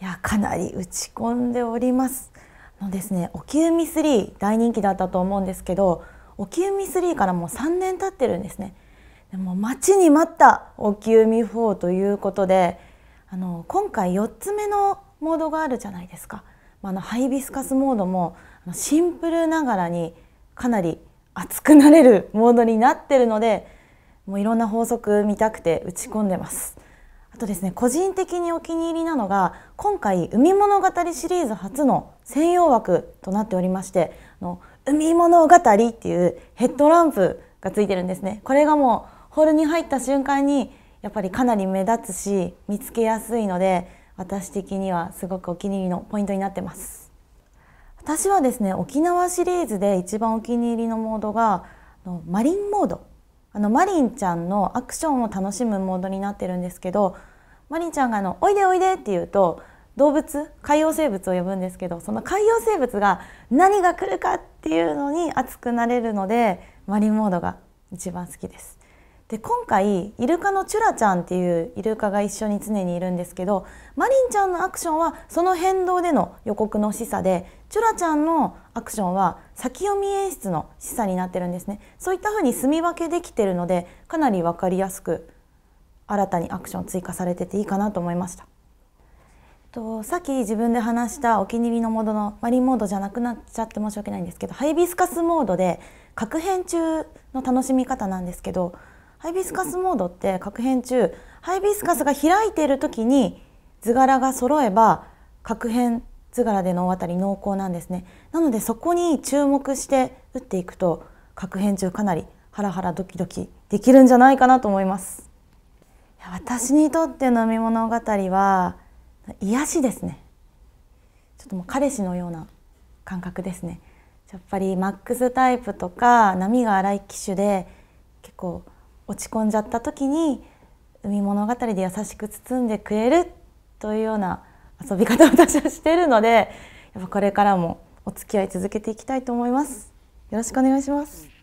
いやかなり打ち込んでおりますのですねおきゅうみ3大人気だったと思うんですけどおきゅうみ3からもう3年経ってるんですねでも待ちに待ったおきゅうみ4ということであの今回4つ目のモードがあるじゃないですか、まあ、のハイビスカスモードもシンプルながらにかなり熱くなれるモードになってるのでもういろんな法則見たくて打ち込んでます。あとですね個人的にお気に入りなのが今回海物語シリーズ初の専用枠となっておりまして「あの海物語」っていうヘッドランプがついてるんですね。これがもうホールに入った瞬間にやっぱりかなり目立つし見つけやすいので私的にはすごくお気に入りのポイントになってます。私はですね沖縄シリーズで一番お気に入りのモードがマリンモードあのマリンちゃんのアクションを楽しむモードになってるんですけどマリンちゃんがあの「おいでおいで」って言うと動物海洋生物を呼ぶんですけどその海洋生物が何が来るかっていうのに熱くなれるのでマリンモードが一番好きです。で今回イルカのチュラちゃんっていうイルカが一緒に常にいるんですけどマリンちゃんのアクションはその変動での予告の示唆でチュラちゃんのアクションは先読み演出の示唆になってるんですねそういった風に住み分けできてるのでかなり分かりやすく新たにアクション追加されてていいかなと思いました。とさっき自分で話したお気に入りのモードのマリンモードじゃなくなっちゃって申し訳ないんですけどハイビスカスモードで各変中の楽しみ方なんですけどハイビスカスモードって各変中ハイビスカスが開いている時に図柄が揃えば各変図柄での大当たり濃厚なんですねなのでそこに注目して打っていくと各変中かなりハラハラドキドキできるんじゃないかなと思います。私にとってのみ物語は癒しですねちょっともう彼氏のような感覚ですねやっぱりマックスタイプとか波が荒い機種で結構落ち込んじゃった時に海物語で優しく包んでくれるというような遊び方を私はしてるのでやっぱこれからもお付き合い続けていきたいと思いますよろしくお願いします